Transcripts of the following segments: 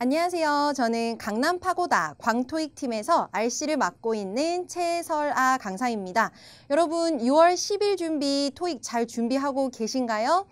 안녕하세요. 저는 강남 파고다 광토익 팀에서 RC를 맡고 있는 최설아 강사입니다. 여러분 6월 10일 준비 토익 잘 준비하고 계신가요?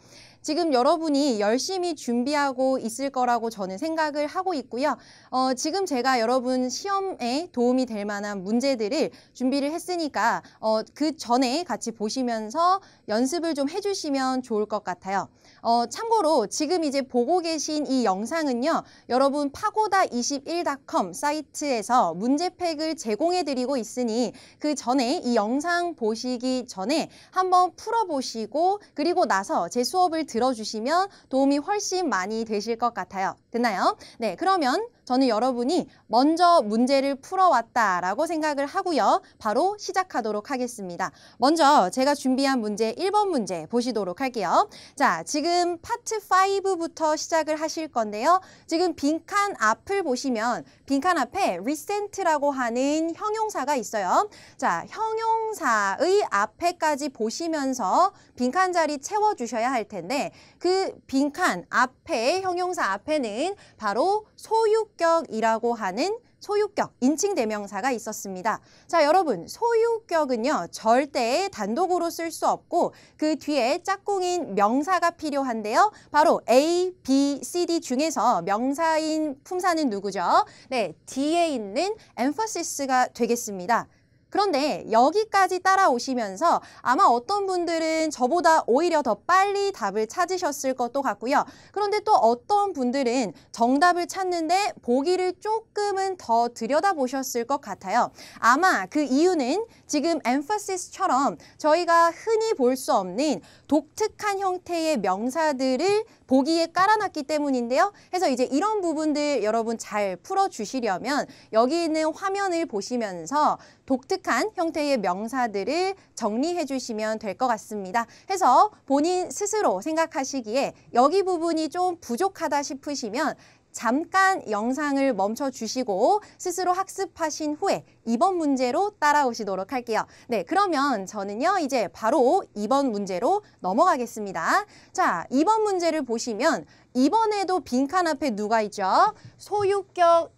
지금 여러분이 열심히 준비하고 있을 거라고 저는 생각을 하고 있고요. 어, 지금 제가 여러분 시험에 도움이 될 만한 문제들을 준비를 했으니까 어, 그 전에 같이 보시면서 연습을 좀 해주시면 좋을 것 같아요. 어, 참고로 지금 이제 보고 계신 이 영상은요. 여러분 파고다21.com 사이트에서 문제팩을 제공해드리고 있으니 그 전에 이 영상 보시기 전에 한번 풀어보시고 그리고 나서 제 수업을 드 들어주시면 도움이 훨씬 많이 되실 것 같아요. 됐나요? 네, 그러면 저는 여러분이 먼저 문제를 풀어왔다라고 생각을 하고요. 바로 시작하도록 하겠습니다. 먼저 제가 준비한 문제 1번 문제 보시도록 할게요. 자, 지금 파트 5부터 시작을 하실 건데요. 지금 빈칸 앞을 보시면 빈칸 앞에 recent라고 하는 형용사가 있어요. 자, 형용사의 앞에까지 보시면서 빈칸 자리 채워주셔야 할 텐데 그 빈칸 앞에 형용사 앞에는 바로 소유 소유격이라고 하는 소유격, 인칭 대명사가 있었습니다. 자, 여러분, 소유격은요, 절대 단독으로 쓸 수 없고 그 뒤에 짝꿍인 명사가 필요한데요. 바로 A, B, C, D 중에서 명사인 품사는 누구죠? 네, 뒤에 있는 emphasis 가 되겠습니다. 그런데 여기까지 따라오시면서 아마 어떤 분들은 저보다 오히려 더 빨리 답을 찾으셨을 것도 같고요. 그런데 또 어떤 분들은 정답을 찾는데 보기를 조금은 더 들여다보셨을 것 같아요. 아마 그 이유는 지금 e m p h a s i s 처럼 저희가 흔히 볼 수 없는 독특한 형태의 명사들을 보기에 깔아놨기 때문인데요. 그래서 이제 이런 부분들 여러분 잘 풀어주시려면 여기 있는 화면을 보시면서 독특한 형태의 명사들을 정리해 주시면 될 것 같습니다. 해서 본인 스스로 생각하시기에 여기 부분이 좀 부족하다 싶으시면 잠깐 영상을 멈춰 주시고 스스로 학습하신 후에 이번 문제로 따라오시도록 할게요. 네, 그러면 저는요. 이제 바로 이번 문제로 넘어가겠습니다. 자, 이번 문제를 보시면 이번에도 빈칸 앞에 누가 있죠? 소유격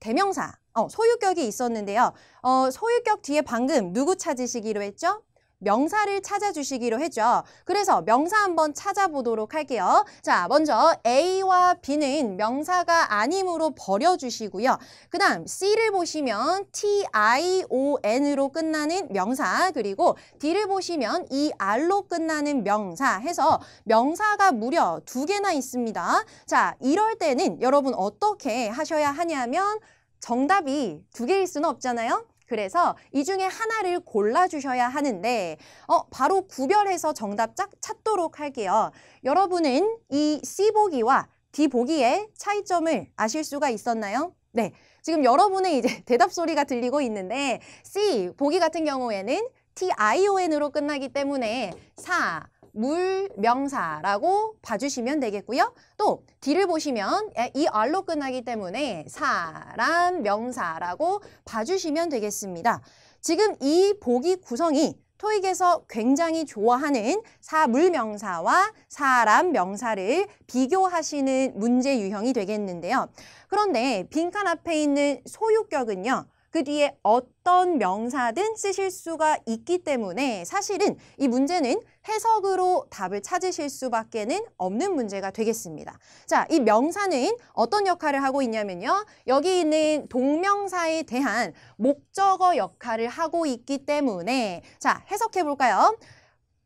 대명사. 어, 소유격이 있었는데요. 어, 소유격 뒤에 방금 누구 찾으시기로 했죠? 명사를 찾아주시기로 했죠. 그래서 명사 한번 찾아보도록 할게요. 자, 먼저 A와 B는 명사가 아님으로 버려주시고요. 그 다음 C를 보시면 T-I-O-N으로 끝나는 명사 그리고 D를 보시면 ER로 끝나는 명사 해서 명사가 무려 두 개나 있습니다. 자, 이럴 때는 여러분 어떻게 하셔야 하냐면 정답이 두 개일 수는 없잖아요. 그래서 이 중에 하나를 골라주셔야 하는데 어, 바로 구별해서 정답 찾도록 할게요. 여러분은 이 C 보기와 D 보기의 차이점을 아실 수가 있었나요? 네, 지금 여러분의 이제 대답 소리가 들리고 있는데 C 보기 같은 경우에는 T, I, O, N으로 끝나기 때문에 4, 물명사라고 봐주시면 되겠고요. 또 뒤를 보시면 예, 이 R로 끝나기 때문에 사람 명사라고 봐주시면 되겠습니다. 지금 이 보기 구성이 토익에서 굉장히 좋아하는 사물명사와 사람명사를 비교하시는 문제 유형이 되겠는데요. 그런데 빈칸 앞에 있는 소유격은요. 그 뒤에 어떤 명사든 쓰실 수가 있기 때문에 사실은 이 문제는 해석으로 답을 찾으실 수밖에는 없는 문제가 되겠습니다. 자, 이 명사는 어떤 역할을 하고 있냐면요. 여기 있는 동명사에 대한 목적어 역할을 하고 있기 때문에 자, 해석해 볼까요?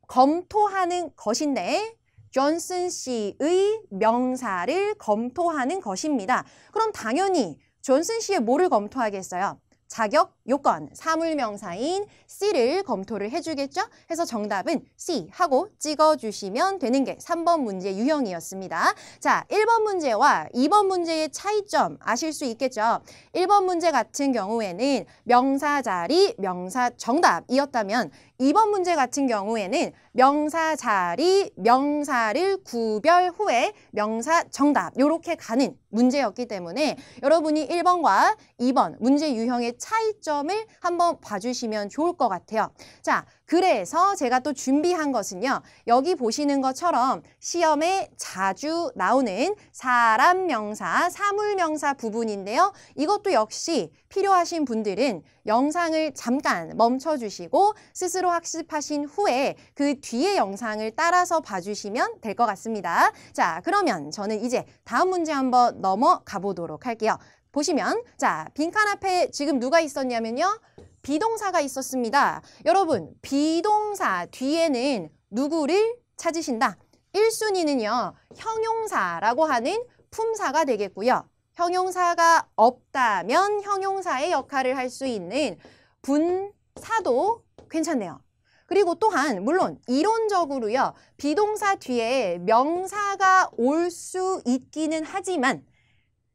검토하는 것인데 존슨 씨의 명사를 검토하는 것입니다. 그럼 당연히 존슨 씨의 뭐를 검토하겠어요? 자격 요건 사물명사인 C를 검토를 해주겠죠? 해서 정답은 C 하고 찍어주시면 되는 게 3번 문제 유형이었습니다. 자, 1번 문제와 2번 문제의 차이점 아실 수 있겠죠? 1번 문제 같은 경우에는 명사 자리, 명사 정답이었다면 이번 문제 같은 경우에는 명사 자리, 명사를 구별 후에 명사 정답 이렇게 가는 문제였기 때문에 여러분이 1번과 2번 문제 유형의 차이점을 한번 봐주시면 좋을 것 같아요. 자, 그래서 제가 또 준비한 것은요. 여기 보시는 것처럼 시험에 자주 나오는 사람 명사, 사물 명사 부분인데요. 이것도 역시 필요하신 분들은 영상을 잠깐 멈춰 주시고 스스로 학습하신 후에 그 뒤에 영상을 따라서 봐주시면 될 것 같습니다. 자, 그러면 저는 이제 다음 문제 한번 넘어가 보도록 할게요. 보시면 자, 빈칸 앞에 지금 누가 있었냐면요. 비동사가 있었습니다. 여러분, 비동사 뒤에는 누구를 찾으신다? 1순위는요. 형용사라고 하는 품사가 되겠고요. 형용사가 없다면 형용사의 역할을 할 수 있는 분사도 괜찮네요. 그리고 또한 물론 이론적으로요. 비동사 뒤에 명사가 올 수 있기는 하지만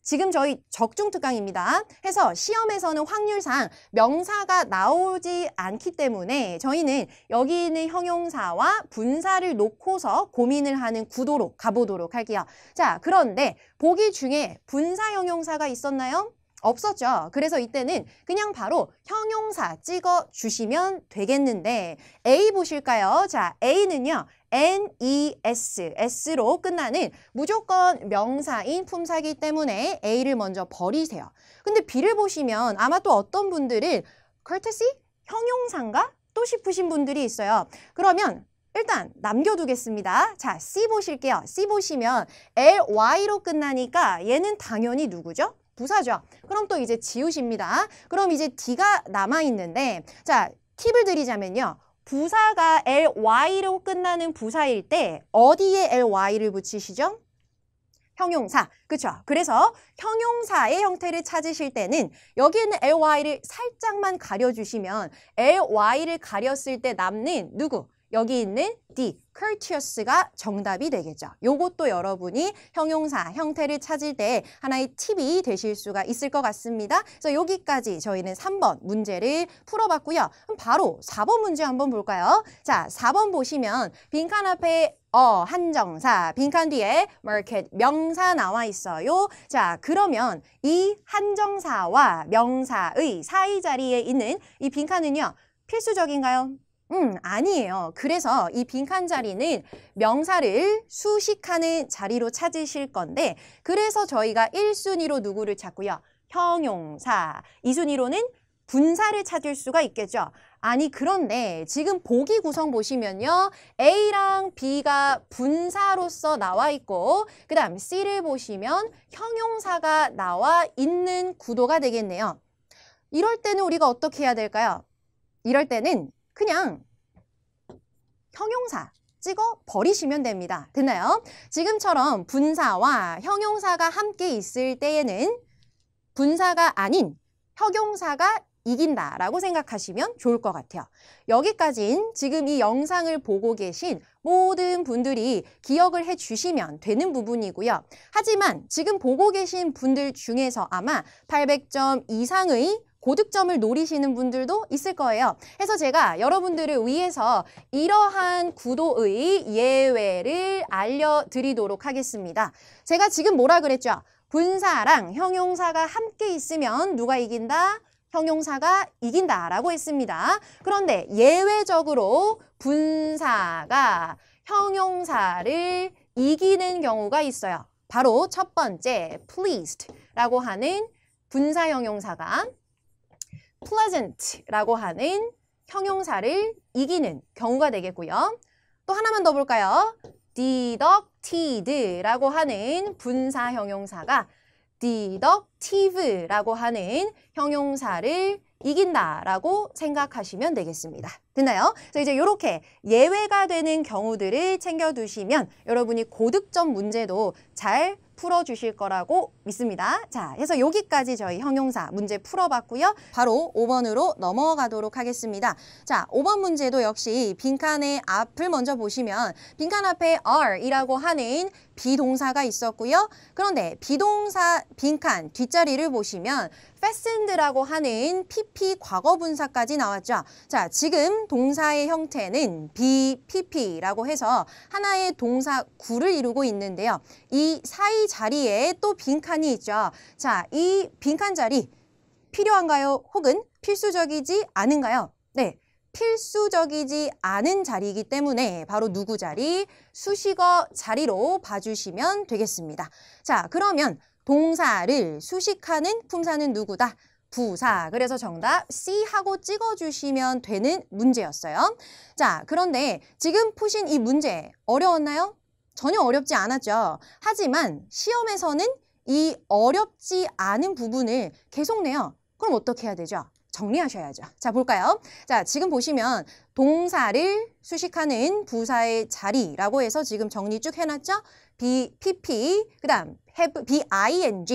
지금 저희 적중특강입니다. 해서 시험에서는 확률상 명사가 나오지 않기 때문에 저희는 여기 있는 형용사와 분사를 놓고서 고민을 하는 구도로 가보도록 할게요. 자, 그런데 보기 중에 분사 형용사가 있었나요? 없었죠. 그래서 이때는 그냥 바로 형용사 찍어 주시면 되겠는데 A 보실까요? 자, A는요. NES, S로 끝나는 무조건 명사인 품사기 때문에 A를 먼저 버리세요. 근데 B를 보시면 아마 또 어떤 분들은 courtesy? 형용사인가? 또 싶으신 분들이 있어요. 그러면 일단 남겨두겠습니다. 자, C 보실게요. C 보시면 ly로 끝나니까 얘는 당연히 누구죠? 부사죠. 그럼 또 이제 지우십니다. 그럼 이제 D가 남아있는데 자, 팁을 드리자면요. 부사가 ly로 끝나는 부사일 때 어디에 ly를 붙이시죠? 형용사, 그렇죠? 그래서 형용사의 형태를 찾으실 때는 여기 있는 ly를 살짝만 가려주시면 ly를 가렸을 때 남는 누구? 여기 있는 D, courteous가 정답이 되겠죠. 요것도 여러분이 형용사, 형태를 찾을 때 하나의 팁이 되실 수가 있을 것 같습니다. 그래서 여기까지 저희는 3번 문제를 풀어봤고요. 그럼 바로 4번 문제 한번 볼까요? 자, 4번 보시면 빈칸 앞에 어, 한정사, 빈칸 뒤에 market, 명사 나와 있어요. 자, 그러면 이 한정사와 명사의 사이 자리에 있는 이 빈칸은요, 필수적인가요? 음, 아니에요. 그래서 이 빈칸 자리는 명사를 수식하는 자리로 찾으실 건데 그래서 저희가 1순위로 누구를 찾고요? 형용사. 2순위로는 분사를 찾을 수가 있겠죠. 아니 그런데 지금 보기 구성 보시면요. A랑 B가 분사로서 나와 있고 그 다음 C를 보시면 형용사가 나와 있는 구도가 되겠네요. 이럴 때는 우리가 어떻게 해야 될까요? 이럴 때는 그냥 형용사 찍어 버리시면 됩니다. 됐나요? 지금처럼 분사와 형용사가 함께 있을 때에는 분사가 아닌 형용사가 이긴다 라고 생각하시면 좋을 것 같아요. 여기까지는 지금 이 영상을 보고 계신 모든 분들이 기억을 해주시면 되는 부분이고요. 하지만 지금 보고 계신 분들 중에서 아마 800점 이상의 고득점을 노리시는 분들도 있을 거예요. 해서 제가 여러분들을 위해서 이러한 구도의 예외를 알려드리도록 하겠습니다. 제가 지금 뭐라 그랬죠? 분사랑 형용사가 함께 있으면 누가 이긴다? 형용사가 이긴다라고 했습니다. 그런데 예외적으로 분사가 형용사를 이기는 경우가 있어요. 바로 첫 번째 pleased라고 하는 분사 형용사가 pleasant라고 하는 형용사를 이기는 경우가 되겠고요. 또 하나만 더 볼까요? deducted라고 하는 분사 형용사가 deductive라고 하는 형용사를 이긴다라고 생각하시면 되겠습니다. 됐나요? 그래서 이제 이렇게 예외가 되는 경우들을 챙겨두시면 여러분이 고득점 문제도 잘 풀어주실 거라고 믿습니다. 자, 해서 여기까지 저희 형용사 문제 풀어봤고요. 바로 5번으로 넘어가도록 하겠습니다. 자, 5번 문제도 역시 빈칸의 앞을 먼저 보시면 빈칸 앞에 are이라고 하는 비동사가 있었고요. 그런데 비동사 빈칸 뒷자리를 보시면 fastened라고 하는 PP 과거 분사까지 나왔죠. 자, 지금 동사의 형태는 BPP라고 해서 하나의 동사 구를 이루고 있는데요. 이 사이 자리에 또 빈칸이 있죠. 자, 이 빈칸 자리 필요한가요? 혹은 필수적이지 않은가요? 네, 필수적이지 않은 자리이기 때문에 바로 누구 자리? 수식어 자리로 봐주시면 되겠습니다. 자, 그러면 동사를 수식하는 품사는 누구다? 부사. 그래서 정답 C 하고 찍어주시면 되는 문제였어요. 자, 그런데 지금 푸신 이 문제 어려웠나요? 전혀 어렵지 않았죠. 하지만 시험에서는 이 어렵지 않은 부분을 계속 내요. 그럼 어떻게 해야 되죠? 정리하셔야죠. 자, 볼까요? 자, 지금 보시면 동사를 수식하는 부사의 자리라고 해서 지금 정리 쭉 해놨죠? be, pp, 그 다음 have, be, ing,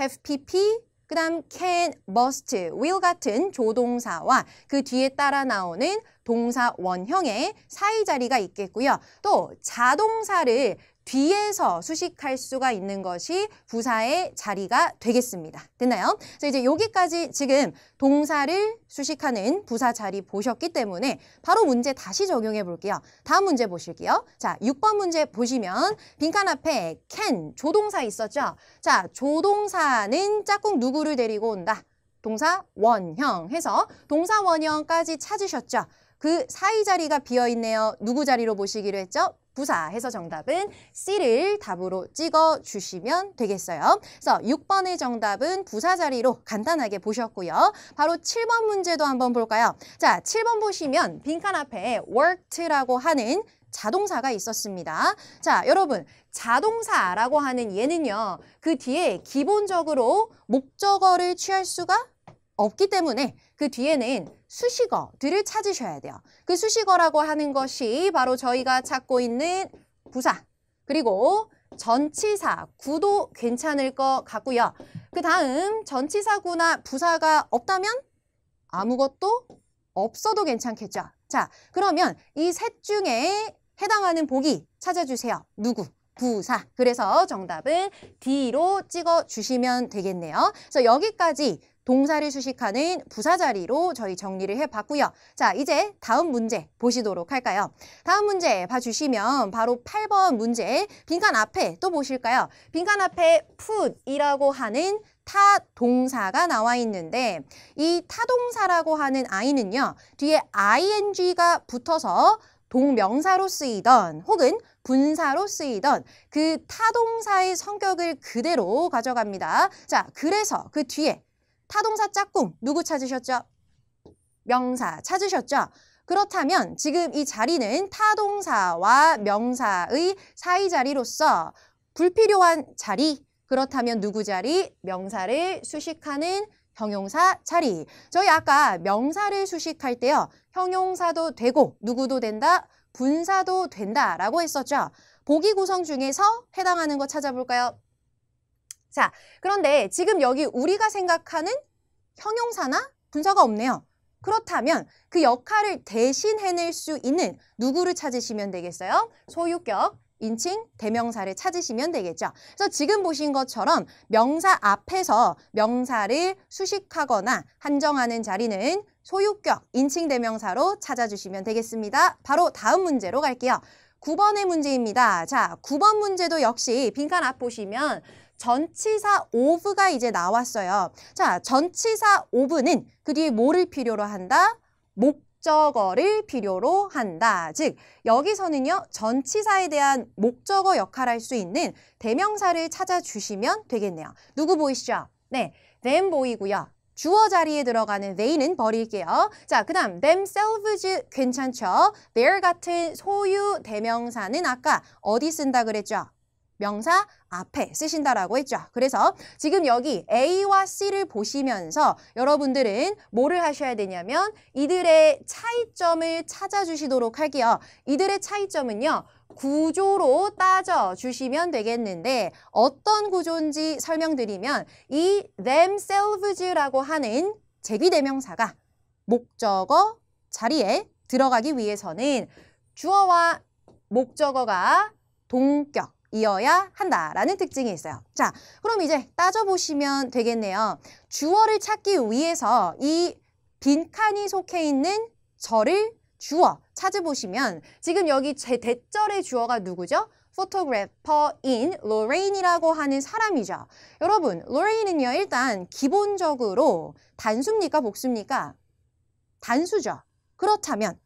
have, pp, 그 다음 can, must, will 같은 조동사와 그 뒤에 따라 나오는 동사 원형의 사이 자리가 있겠고요. 또 자동사를 뒤에서 수식할 수가 있는 것이 부사의 자리가 되겠습니다. 됐나요? 그래서 이제 여기까지 지금 동사를 수식하는 부사 자리 보셨기 때문에 바로 문제 다시 적용해 볼게요. 다음 문제 보실게요. 자, 6번 문제 보시면 빈칸 앞에 can, 조동사 있었죠? 자, 조동사는 짝꿍 누구를 데리고 온다? 동사 원형 해서 동사 원형까지 찾으셨죠? 그 사이 자리가 비어 있네요. 누구 자리로 보시기로 했죠? 부사 해서 정답은 C를 답으로 찍어주시면 되겠어요. 그래서 6번의 정답은 부사 자리로 간단하게 보셨고요. 바로 7번 문제도 한번 볼까요? 자, 7번 보시면 빈칸 앞에 worked라고 하는 자동사가 있었습니다. 자, 여러분 자동사라고 하는 얘는요. 그 뒤에 기본적으로 목적어를 취할 수가 없기 때문에 그 뒤에는 수식어들을 찾으셔야 돼요. 그 수식어라고 하는 것이 바로 저희가 찾고 있는 부사 그리고 전치사, 구도 괜찮을 것 같고요. 그 다음 전치사구나 부사가 없다면 아무것도 없어도 괜찮겠죠. 자, 그러면 이 셋 중에 해당하는 보기 찾아주세요. 누구? 부사. 그래서 정답은 D로 찍어주시면 되겠네요. 그래서 여기까지 동사를 수식하는 부사자리로 저희 정리를 해봤고요. 자, 이제 다음 문제 보시도록 할까요? 다음 문제 봐주시면 바로 8번 문제 빈칸 앞에 또 보실까요? 빈칸 앞에 put이라고 하는 타 동사가 나와 있는데 이 타동사라고 하는 아이는요. 뒤에 ing가 붙어서 동명사로 쓰이던 혹은 분사로 쓰이던 그 타동사의 성격을 그대로 가져갑니다. 자, 그래서 그 뒤에 타동사 짝꿍 누구 찾으셨죠? 명사 찾으셨죠? 그렇다면 지금 이 자리는 타동사와 명사의 사이 자리로서 불필요한 자리 그렇다면 누구 자리? 명사를 수식하는 형용사 자리. 저희 아까 명사를 수식할 때요. 형용사도 되고 누구도 된다, 분사도 된다라고 했었죠. 보기 구성 중에서 해당하는 거 찾아볼까요? 자, 그런데 지금 여기 우리가 생각하는 형용사나 분사가 없네요. 그렇다면 그 역할을 대신 해낼 수 있는 누구를 찾으시면 되겠어요? 소유격, 인칭, 대명사를 찾으시면 되겠죠. 그래서 지금 보신 것처럼 명사 앞에서 명사를 수식하거나 한정하는 자리는 소유격, 인칭, 대명사로 찾아주시면 되겠습니다. 바로 다음 문제로 갈게요. 구번의 문제입니다. 자, 구번 문제도 역시 빈칸 앞 보시면 전치사 오브가 이제 나왔어요. 자, 전치사 오브는그 뒤에 뭐를 필요로 한다? 목적어를 필요로 한다. 즉, 여기서는요, 전치사에 대한 목적어 역할할수 있는 대명사를 찾아주시면 되겠네요. 누구 보이시죠? 네, them 보이고요. 주어 자리에 들어가는 they는 버릴게요. 자, 그 다음 themselves 괜찮죠? their 같은 소유 대명사는 아까 어디 쓴다 그랬죠? 명사 앞에 쓰신다라고 했죠. 그래서 지금 여기 A와 C를 보시면서 여러분들은 뭐를 하셔야 되냐면 이들의 차이점을 찾아주시도록 할게요. 이들의 차이점은요. 구조로 따져주시면 되겠는데 어떤 구조인지 설명드리면 이 themselves라고 하는 제기대명사가 목적어 자리에 들어가기 위해서는 주어와 목적어가 동격 이어야 한다라는 특징이 있어요. 자, 그럼 이제 따져보시면 되겠네요. 주어를 찾기 위해서 이 빈칸이 속해 있는 절을 주어 찾아보시면 지금 여기 제 대절의 주어가 누구죠? 포토그래퍼인 로레인이라고 하는 사람이죠. 여러분, 로레인은요, 일단 기본적으로 단수입니까? 복수입니까? 단수죠. 그렇다면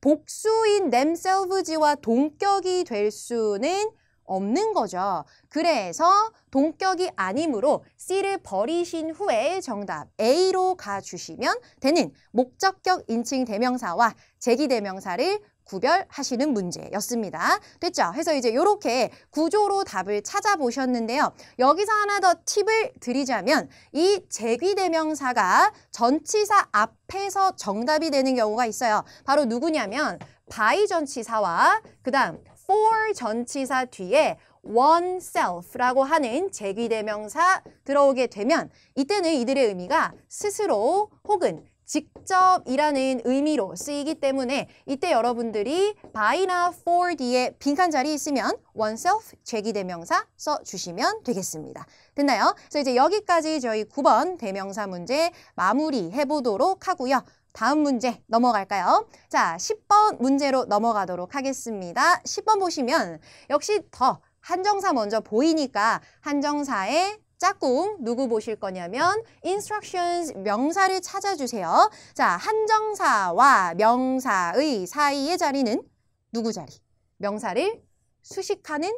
복수인 themselves와 동격이 될 수는 없는 거죠. 그래서 동격이 아니므로 C를 버리신 후에 정답 A로 가주시면 되는 목적격 인칭 대명사와 제기 대명사를 구별하시는 문제였습니다. 됐죠? 그래서 이제 이렇게 구조로 답을 찾아보셨는데요. 여기서 하나 더 팁을 드리자면 이제기대명사가 전치사 앞에서 정답이 되는 경우가 있어요. 바로 누구냐면 바이 전치사와 그 다음 for 전치사 뒤에 oneself라고 하는 제기대명사 들어오게 되면 이때는 이들의 의미가 스스로 혹은 직접이라는 의미로 쓰이기 때문에 이때 여러분들이 by나 for 뒤에 빈칸 자리 있으면 oneself 제기대명사 써주시면 되겠습니다. 됐나요? 그래서 이제 여기까지 저희 9번 대명사 문제 마무리해보도록 하고요. 다음 문제 넘어갈까요? 자, 10번 문제로 넘어가도록 하겠습니다. 10번 보시면 역시 더 한정사 먼저 보이니까 한정사의 짝꿍 누구 보실 거냐면 instructions 명사를 찾아주세요. 자, 한정사와 명사의 사이의 자리는 누구 자리? 명사를 수식하는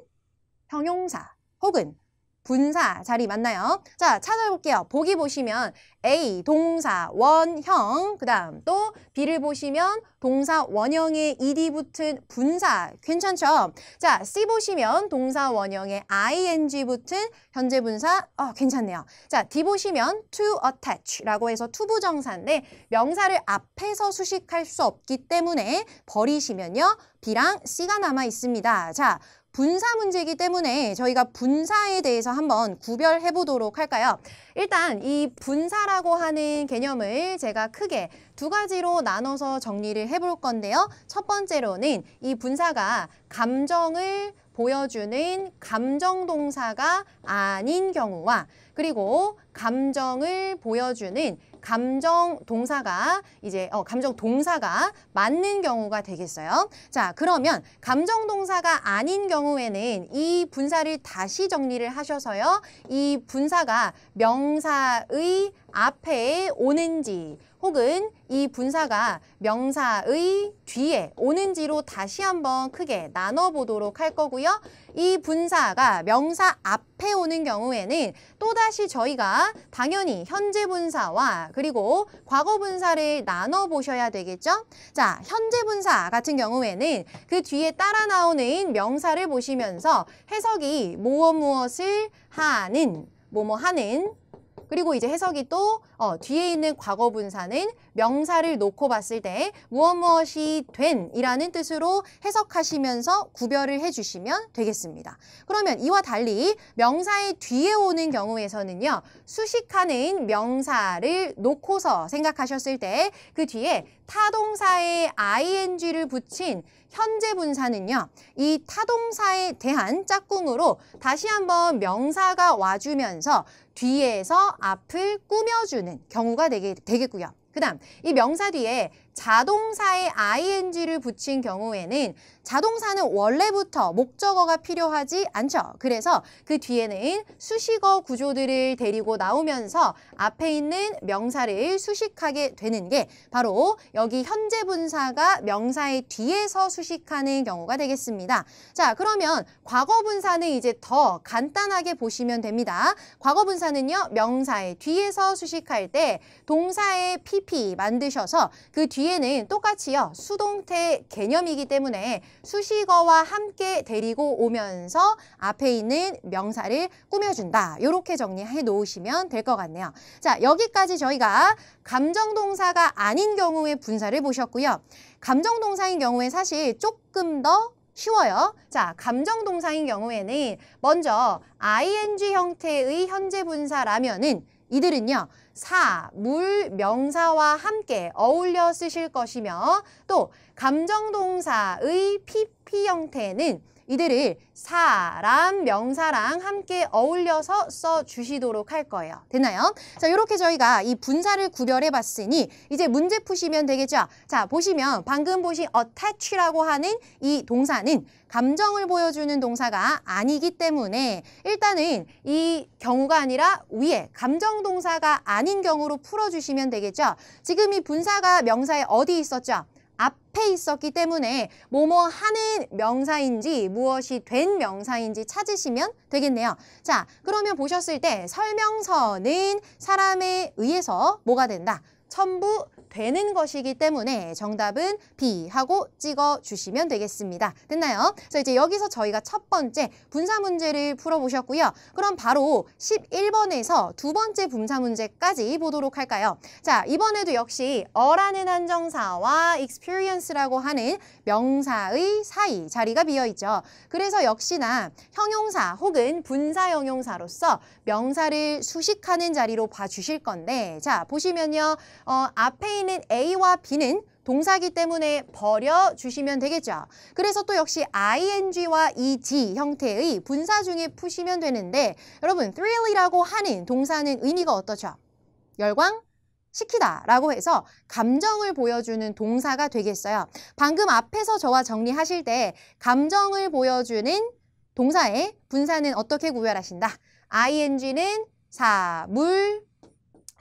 형용사 혹은 분사 자리 맞나요? 자, 찾아볼게요. 보기 보시면 A 동사 원형 그다음 또 B를 보시면 동사 원형에 ed 붙은 분사 괜찮죠? 자, C 보시면 동사 원형에 ing 붙은 현재 분사 어 괜찮네요. 자, D 보시면 to attach라고 해서 투부정사인데 명사를 앞에서 수식할 수 없기 때문에 버리시면요. B랑 C가 남아 있습니다. 자, 분사 문제이기 때문에 저희가 분사에 대해서 한번 구별해 보도록 할까요? 일단 이 분사라고 하는 개념을 제가 크게 두 가지로 나눠서 정리를 해 볼 건데요. 첫 번째로는 이 분사가 감정을 보여주는 감정 동사가 아닌 경우와 그리고 감정을 보여주는 감정 동사가 이제 어, 감정 동사가 맞는 경우가 되겠어요. 자, 그러면 감정 동사가 아닌 경우에는 이 분사를 다시 정리를 하셔서요. 이 분사가 명사의 앞에 오는지 혹은 이 분사가 명사의 뒤에 오는지로 다시 한번 크게 나눠보도록 할 거고요. 이 분사가 명사 앞에 오는 경우에는 또다시 저희가 당연히 현재 분사와 그리고 과거 분사를 나눠보셔야 되겠죠. 자, 현재 분사 같은 경우에는 그 뒤에 따라 나오는 명사를 보시면서 해석이 무엇 무엇을 하는 뭐 뭐 하는 그리고 이제 해석이 또 어, 뒤에 있는 과거 분사는 명사를 놓고 봤을 때 무엇 무엇이 된이라는 뜻으로 해석하시면서 구별을 해주시면 되겠습니다. 그러면 이와 달리 명사의 뒤에 오는 경우에서는요. 수식하는 명사를 놓고서 생각하셨을 때 그 뒤에 타동사에 ing를 붙인 현재 분사는요. 이 타동사에 대한 짝꿍으로 다시 한번 명사가 와주면서 뒤에서 앞을 꾸며주는 경우가 되게, 되겠고요. 그 다음 이 명사 뒤에 자동사에 ing를 붙인 경우에는 자동사는 원래부터 목적어가 필요하지 않죠. 그래서 그 뒤에는 수식어 구조들을 데리고 나오면서 앞에 있는 명사를 수식하게 되는 게 바로 여기 현재 분사가 명사의 뒤에서 수식하는 경우가 되겠습니다. 자, 그러면 과거 분사는 이제 더 간단하게 보시면 됩니다. 과거 분사는요. 명사의 뒤에서 수식할 때 동사의 pp 만드셔서 그 뒤에 뒤에는 똑같이요. 수동태 개념이기 때문에 수식어와 함께 데리고 오면서 앞에 있는 명사를 꾸며준다. 이렇게 정리해 놓으시면 될 것 같네요. 자, 여기까지 저희가 감정동사가 아닌 경우의 분사를 보셨고요. 감정동사인 경우에 사실 조금 더 쉬워요. 자, 감정동사인 경우에는 먼저 ing 형태의 현재 분사라면은 이들은요. 사, 물, 명사와 함께 어울려 쓰실 것이며 또 감정동사의 PP 형태는 이들을 사람, 명사랑 함께 어울려서 써주시도록 할 거예요. 됐나요? 자, 이렇게 저희가 이 분사를 구별해 봤으니 이제 문제 푸시면 되겠죠? 자, 보시면 방금 보신 attach라고 하는 이 동사는 감정을 보여주는 동사가 아니기 때문에 일단은 이 경우가 아니라 위에 감정 동사가 아닌 경우로 풀어주시면 되겠죠? 지금 이 분사가 명사에 어디 있었죠? 앞에 있었기 때문에 뭐뭐 하는 명사인지 무엇이 된 명사인지 찾으시면 되겠네요. 자, 그러면 보셨을 때 설명서는 사람에 의해서 뭐가 된다? 첨부 되는 것이기 때문에 정답은 B 하고 찍어주시면 되겠습니다. 됐나요? 그래서 이제 여기서 저희가 첫 번째 분사 문제를 풀어보셨고요. 그럼 바로 11번에서 두 번째 분사 문제까지 보도록 할까요? 자, 이번에도 역시 어라는 한정사와 experience라고 하는 명사의 사이 자리가 비어있죠. 그래서 역시나 형용사 혹은 분사 형용사로서 명사를 수식하는 자리로 봐주실 건데 자, 보시면요. 어, 앞에 있는 A와 B는 동사기 때문에 버려주시면 되겠죠. 그래서 또 역시 ing와 ed 형태의 분사 중에 푸시면 되는데 여러분 thrill이라고 하는 동사는 의미가 어떠죠? 열광? 시키다 라고 해서 감정을 보여주는 동사가 되겠어요. 방금 앞에서 저와 정리하실 때 감정을 보여주는 동사의 분사는 어떻게 구별하신다? ing는 사물,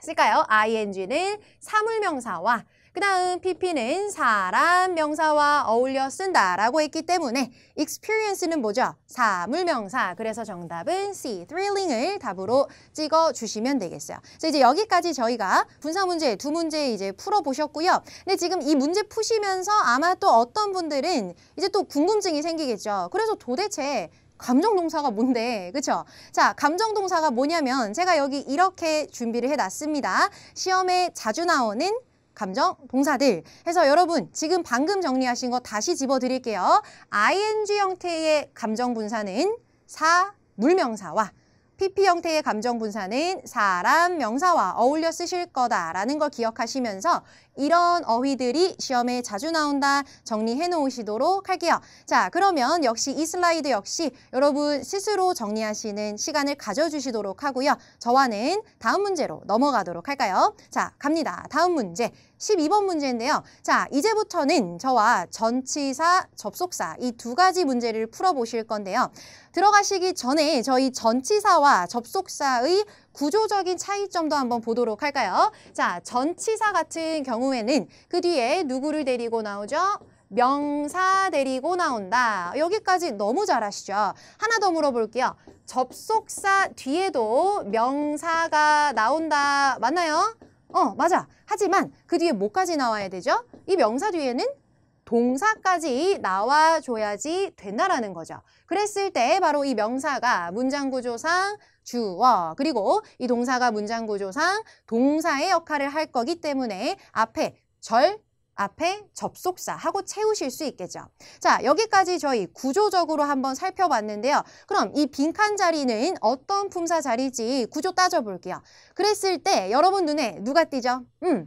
쓸까요? ing는 사물명사와 그 다음 pp는 사람 명사와 어울려 쓴다라고 했기 때문에 experience는 뭐죠? 사물명사. 그래서 정답은 C, thrilling을 답으로 찍어주시면 되겠어요. 그래서 이제 여기까지 저희가 분사 문제 두 문제 이제 풀어보셨고요. 근데 지금 이 문제 푸시면서 아마 또 어떤 분들은 이제 또 궁금증이 생기겠죠. 그래서 도대체 감정 동사가 뭔데 그쵸 자 감정 동사가 뭐냐면 제가 여기 이렇게 준비를 해놨습니다 시험에 자주 나오는 감정, 동사들 해서 여러분 지금 방금 정리하신 거 다시 집어드릴게요. ing 형태의 감정 분사는 사, 물명사와 PP 형태의 감정 분사는 사람 명사와 어울려 쓰실 거다라는 걸 기억하시면서 이런 어휘들이 시험에 자주 나온다 정리해 놓으시도록 할게요. 자, 그러면 역시 이 슬라이드 역시 여러분 스스로 정리하시는 시간을 가져주시도록 하고요. 저와는 다음 문제로 넘어가도록 할까요? 자, 갑니다. 다음 문제. 12번 문제인데요. 자, 이제부터는 저와 전치사, 접속사 이 두 가지 문제를 풀어보실 건데요. 들어가시기 전에 저희 전치사와 접속사의 구조적인 차이점도 한번 보도록 할까요? 자, 전치사 같은 경우에는 그 뒤에 누구를 데리고 나오죠? 명사 데리고 나온다. 여기까지 너무 잘아시죠 하나 더 물어볼게요. 접속사 뒤에도 명사가 나온다. 맞나요? 어, 맞아. 하지만 그 뒤에 뭐까지 나와야 되죠? 이 명사 뒤에는 동사까지 나와줘야지 된다라는 거죠. 그랬을 때 바로 이 명사가 문장구조상 주어 그리고 이 동사가 문장구조상 동사의 역할을 할 거기 때문에 앞에 절 앞에 접속사 하고 채우실 수 있겠죠. 자, 여기까지 저희 구조적으로 한번 살펴봤는데요. 그럼 이 빈칸 자리는 어떤 품사 자리지 구조 따져볼게요. 그랬을 때 여러분 눈에 누가 띄죠? 음,